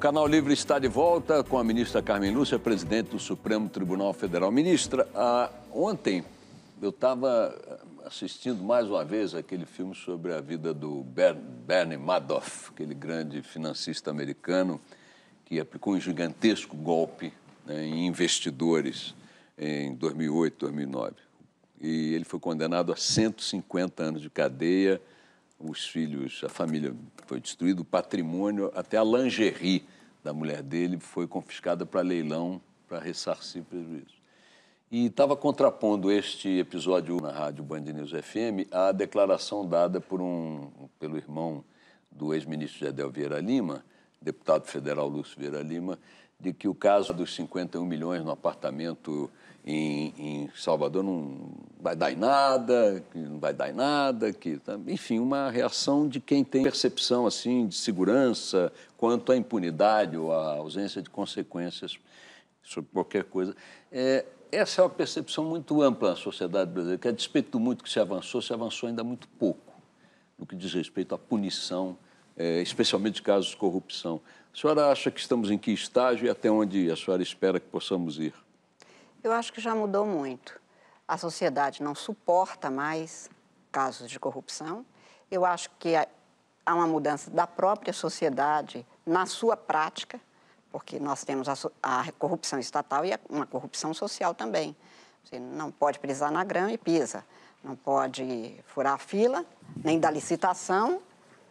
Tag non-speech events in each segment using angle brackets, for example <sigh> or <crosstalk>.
Canal Livre está de volta com a ministra Carmen Lúcia, presidente do Supremo Tribunal Federal. Ministra, ah, ontem eu estava ah, assistindo mais uma vez aquele filme sobre a vida do Bernie Madoff, aquele grande financista americano que aplicou um gigantesco golpe né, em investidores em 2008, 2009. E ele foi condenado a 150 anos de cadeia os filhos, a família foi destruída, o patrimônio, até a lingerie da mulher dele foi confiscada para leilão para ressarcir prejuízo. E estava contrapondo este episódio na rádio Band News FM à declaração dada por um, pelo irmão do ex-ministro Gedel Vieira Lima, deputado federal Lúcio Vieira Lima, de que o caso dos 51 milhões no apartamento em, em Salvador não vai dar em nada, que não vai dar em nada, que tá, enfim, uma reação de quem tem percepção assim de segurança quanto à impunidade ou à ausência de consequências sobre qualquer coisa. É, essa é uma percepção muito ampla na sociedade brasileira, que a despeito do muito que se avançou, se avançou ainda muito pouco no que diz respeito à punição é, especialmente casos de corrupção. A senhora acha que estamos em que estágio e até onde a senhora espera que possamos ir? Eu acho que já mudou muito. A sociedade não suporta mais casos de corrupção. Eu acho que há uma mudança da própria sociedade na sua prática, porque nós temos a, a corrupção estatal e a, uma corrupção social também. Você não pode pisar na grama e pisa. Não pode furar a fila, nem dar licitação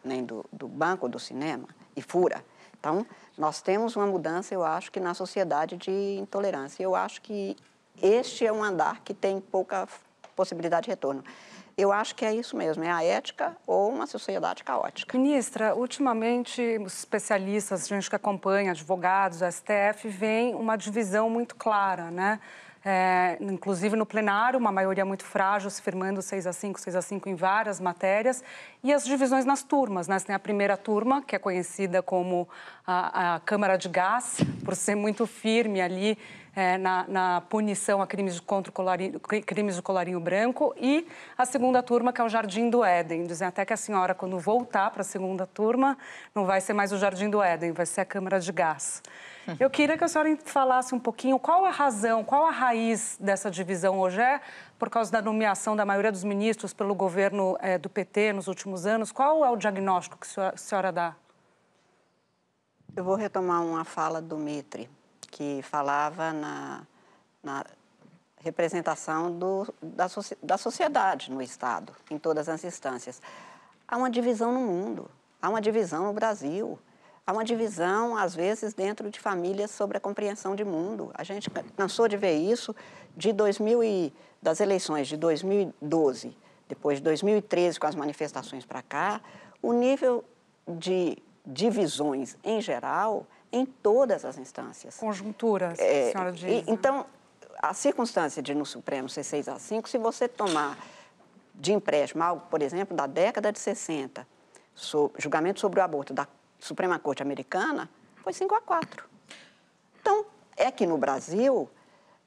nem do, do banco do cinema e fura. Então, nós temos uma mudança, eu acho, que na sociedade de intolerância. Eu acho que este é um andar que tem pouca possibilidade de retorno. Eu acho que é isso mesmo, é a ética ou uma sociedade caótica. Ministra, ultimamente especialistas, gente que acompanha, advogados, STF, vem uma divisão muito clara, né? é, inclusive no plenário, uma maioria muito frágil, se firmando 6 a 5, 6 a 5 em várias matérias, e as divisões nas turmas. Né? Você tem a primeira turma, que é conhecida como a, a Câmara de Gás, <laughs> por ser muito firme ali é, na, na, punição a crimes contra o colarinho, crimes do colarinho branco e a segunda turma, que é o Jardim do Éden. Dizem até que a senhora, quando voltar para a segunda turma, não vai ser mais o Jardim do Éden, vai ser a Câmara de Gás. <laughs> Eu queria que a senhora falasse um pouquinho qual a razão, qual a raiz dessa divisão hoje é por causa da nomeação da maioria dos ministros pelo governo é, do PT nos últimos anos. Qual é o diagnóstico que a senhora dá? Eu vou retomar uma fala do Mitre que falava na, na representação do, da, da sociedade no Estado, em todas as instâncias. Há uma divisão no mundo, há uma divisão no Brasil, há uma divisão, às vezes, dentro de famílias sobre a compreensão de mundo. A gente cansou de ver isso de 2000 e, das eleições de 2012, depois de 2013, com as manifestações para cá. O nível de divisões em geral em todas as instâncias. Conjunturas, é, senhora diz. E, então, a circunstância de no Supremo ser 6 a 5, se você tomar de empréstimo algo, por exemplo, da década de 60, so, julgamento sobre o aborto da Suprema Corte Americana, foi 5 a 4. Então, é que no Brasil,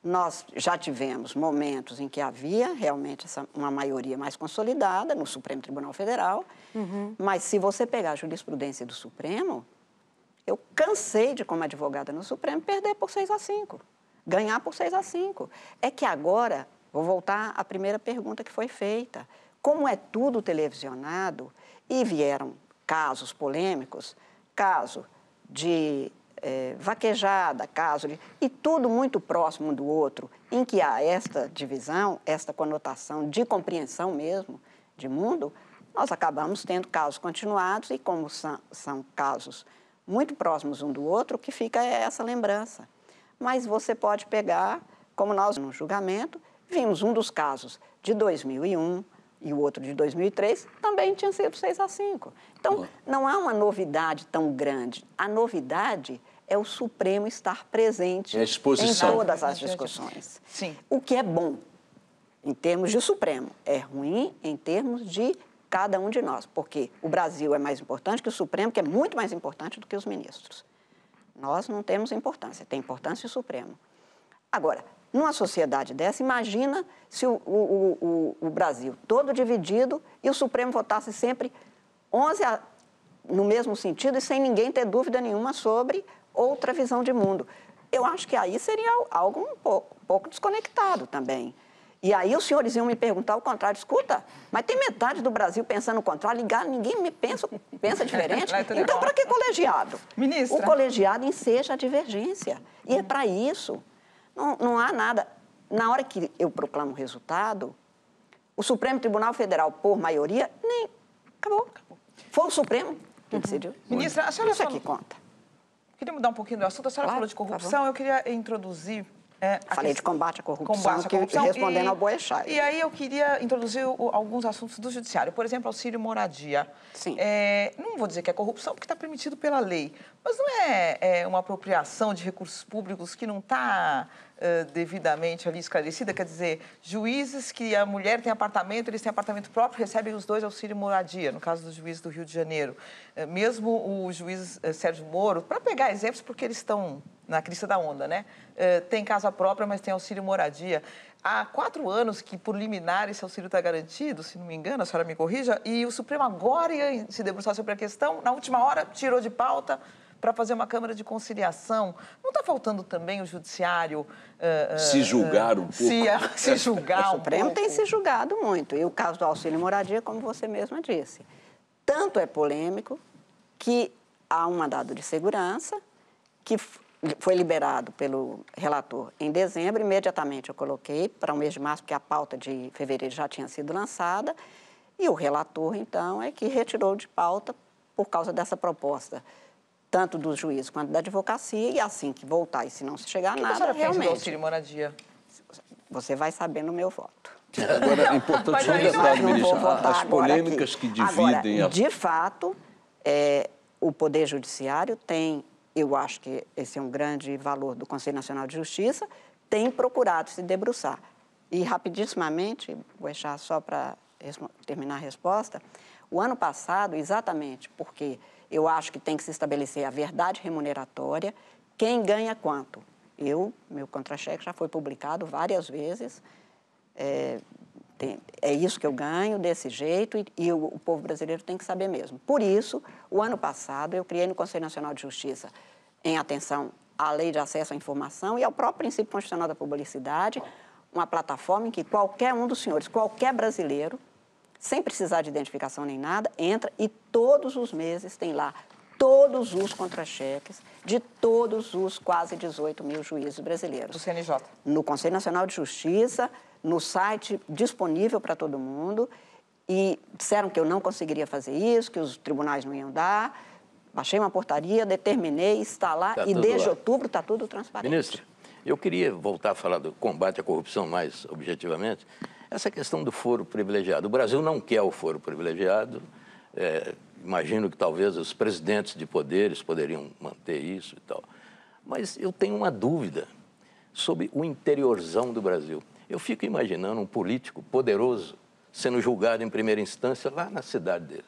nós já tivemos momentos em que havia realmente essa, uma maioria mais consolidada no Supremo Tribunal Federal, uhum. mas se você pegar a jurisprudência do Supremo, eu cansei de, como advogada no Supremo, perder por 6 a 5, ganhar por 6 a 5. É que agora, vou voltar à primeira pergunta que foi feita. Como é tudo televisionado e vieram casos polêmicos, caso de é, vaquejada, caso de, e tudo muito próximo do outro, em que há esta divisão, esta conotação de compreensão mesmo de mundo, nós acabamos tendo casos continuados e como são, são casos muito próximos um do outro, que fica essa lembrança. Mas você pode pegar, como nós no julgamento, vimos um dos casos de 2001 e o outro de 2003, também tinha sido 6 a 5. Então, não há uma novidade tão grande. A novidade é o Supremo estar presente é em todas as é discussões. Sim. O que é bom em termos de Supremo, é ruim em termos de cada um de nós, porque o Brasil é mais importante que o Supremo, que é muito mais importante do que os ministros. Nós não temos importância, tem importância o Supremo. Agora, numa sociedade dessa, imagina se o, o, o, o Brasil todo dividido e o Supremo votasse sempre 11 a, no mesmo sentido e sem ninguém ter dúvida nenhuma sobre outra visão de mundo. Eu acho que aí seria algo um pouco, um pouco desconectado também. E aí os senhores iam me perguntar o contrário. Escuta, mas tem metade do Brasil pensando o contrário. Ligar, ninguém me pensa, pensa diferente. <laughs> É então, para que colegiado? Ministra. O colegiado enseja é a divergência. E é para isso. Não, não há nada. Na hora que eu proclamo o resultado, o Supremo Tribunal Federal, por maioria, nem... Acabou. Acabou. Foi o Supremo que decidiu. Uhum. Ministra, a senhora... Isso aqui conta. Queria mudar um pouquinho do assunto. A senhora claro, falou de corrupção. Tá eu queria introduzir é, Falei de combate à corrupção, combate à corrupção que, respondendo e, ao Boechat. E aí eu queria introduzir o, alguns assuntos do judiciário. Por exemplo, auxílio moradia. Sim. É, não vou dizer que é corrupção, porque está permitido pela lei. Mas não é, é uma apropriação de recursos públicos que não está eh, devidamente ali esclarecida, quer dizer, juízes que a mulher tem apartamento, eles têm apartamento próprio, recebem os dois auxílio moradia, no caso do juiz do Rio de Janeiro. Eh, mesmo o juiz eh, Sérgio Moro, para pegar exemplos, porque eles estão na crista da onda, né? tem casa própria, mas tem auxílio moradia. Há quatro anos que, por liminar, esse auxílio está garantido, se não me engano, a senhora me corrija, e o Supremo agora ia se debruçar sobre a questão, na última hora tirou de pauta, para fazer uma Câmara de Conciliação. Não está faltando também o Judiciário. Uh, se julgar um pouco. Se, se julgar. <laughs> o Supremo tem se julgado muito. E o caso do auxílio moradia, como você mesma disse. Tanto é polêmico que há um mandado de segurança que foi liberado pelo relator em dezembro, imediatamente eu coloquei para o mês de março, porque a pauta de fevereiro já tinha sido lançada, e o relator, então, é que retirou de pauta por causa dessa proposta tanto do juiz quanto da advocacia, e assim que voltar e se não se chegar a nada, que a realmente... O do auxílio moradia? Você vai saber no meu voto. Agora, é importante só um detalhe, as polêmicas aqui. que dividem... Agora, a... de fato, é, o Poder Judiciário tem, eu acho que esse é um grande valor do Conselho Nacional de Justiça, tem procurado se debruçar. E, rapidissimamente, vou deixar só para terminar a resposta, o ano passado, exatamente porque eu acho que tem que se estabelecer a verdade remuneratória, quem ganha quanto. Eu, meu contra-cheque já foi publicado várias vezes. É, tem, é isso que eu ganho, desse jeito, e, e o, o povo brasileiro tem que saber mesmo. Por isso, o ano passado, eu criei no Conselho Nacional de Justiça, em atenção à lei de acesso à informação e ao próprio princípio constitucional da publicidade, uma plataforma em que qualquer um dos senhores, qualquer brasileiro, sem precisar de identificação nem nada, entra e todos os meses tem lá todos os contra-cheques de todos os quase 18 mil juízes brasileiros. Do CNJ. No Conselho Nacional de Justiça, no site disponível para todo mundo. E disseram que eu não conseguiria fazer isso, que os tribunais não iam dar. Baixei uma portaria, determinei, está lá tá e desde lá. outubro está tudo transparente. Ministro, eu queria voltar a falar do combate à corrupção mais objetivamente. Essa questão do foro privilegiado. O Brasil não quer o foro privilegiado. É, imagino que talvez os presidentes de poderes poderiam manter isso e tal. Mas eu tenho uma dúvida sobre o interiorzão do Brasil. Eu fico imaginando um político poderoso sendo julgado em primeira instância lá na cidade dele.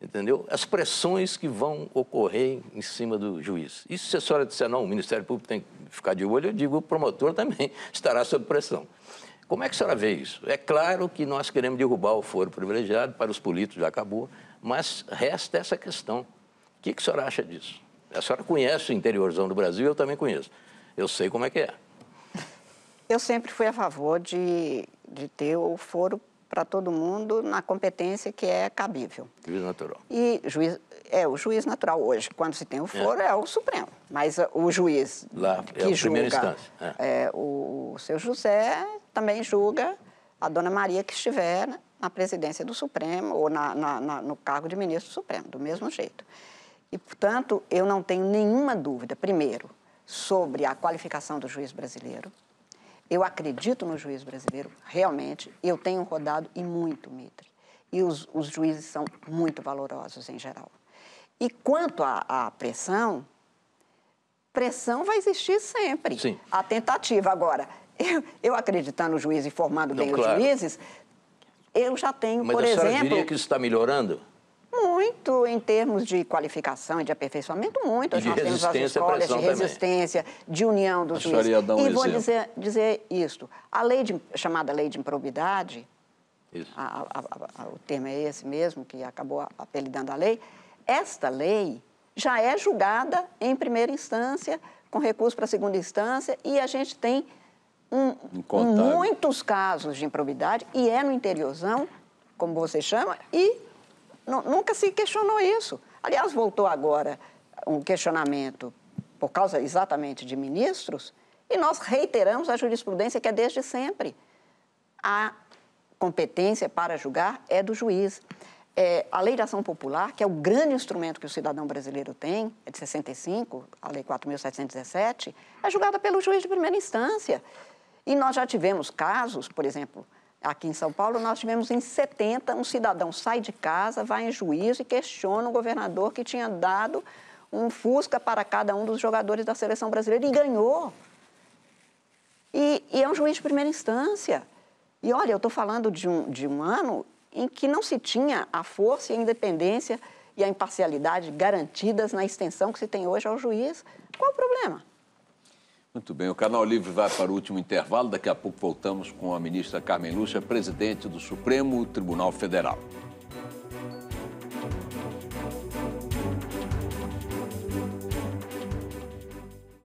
Entendeu? As pressões que vão ocorrer em cima do juiz. E se a senhora disser, não, o Ministério Público tem que ficar de olho, eu digo, o promotor também <laughs> estará sob pressão. Como é que a senhora vê isso? É claro que nós queremos derrubar o foro privilegiado, para os políticos já acabou, mas resta essa questão. O que, que a senhora acha disso? A senhora conhece o interiorzão do Brasil, eu também conheço. Eu sei como é que é. Eu sempre fui a favor de, de ter o foro para todo mundo na competência que é cabível. Juiz natural. E juiz, é o juiz natural hoje, quando se tem o é. foro, é, é o Supremo. Mas o juiz Lá, que é julga é. É, o, o seu José também julga a dona Maria que estiver na presidência do Supremo ou na, na, na, no cargo de ministro do Supremo, do mesmo jeito. E, portanto, eu não tenho nenhuma dúvida, primeiro, sobre a qualificação do juiz brasileiro. Eu acredito no juiz brasileiro, realmente. Eu tenho rodado e muito, Mitre. E os, os juízes são muito valorosos em geral. E quanto à pressão, pressão vai existir sempre. Sim. A tentativa agora eu, eu acreditar no juiz e formado bem claro. os juízes, eu já tenho, Mas por a exemplo... Mas diria que isso está melhorando? Muito, em termos de qualificação e de aperfeiçoamento, muito. E de Nós temos as escolas de resistência, também. de união dos juízes. e um vou exemplo. dizer, dizer isto. A lei de, chamada lei de improbidade, a, a, a, o termo é esse mesmo, que acabou apelidando a lei, esta lei já é julgada em primeira instância, com recurso para segunda instância, e a gente tem um, muitos casos de improbidade e é no interiorzão, como você chama, e nunca se questionou isso. Aliás, voltou agora um questionamento por causa exatamente de ministros e nós reiteramos a jurisprudência que é desde sempre. A competência para julgar é do juiz. É, a lei de ação popular, que é o grande instrumento que o cidadão brasileiro tem, é de 65, a lei 4.717, é julgada pelo juiz de primeira instância. E nós já tivemos casos, por exemplo, aqui em São Paulo, nós tivemos em 70 um cidadão sai de casa, vai em juízo e questiona o governador que tinha dado um Fusca para cada um dos jogadores da seleção brasileira e ganhou. E, e é um juiz de primeira instância. E olha, eu estou falando de um, de um ano em que não se tinha a força e a independência e a imparcialidade garantidas na extensão que se tem hoje ao juiz. Qual o problema? Muito bem, o Canal Livre vai para o último intervalo. Daqui a pouco voltamos com a ministra Carmen Lúcia, presidente do Supremo Tribunal Federal.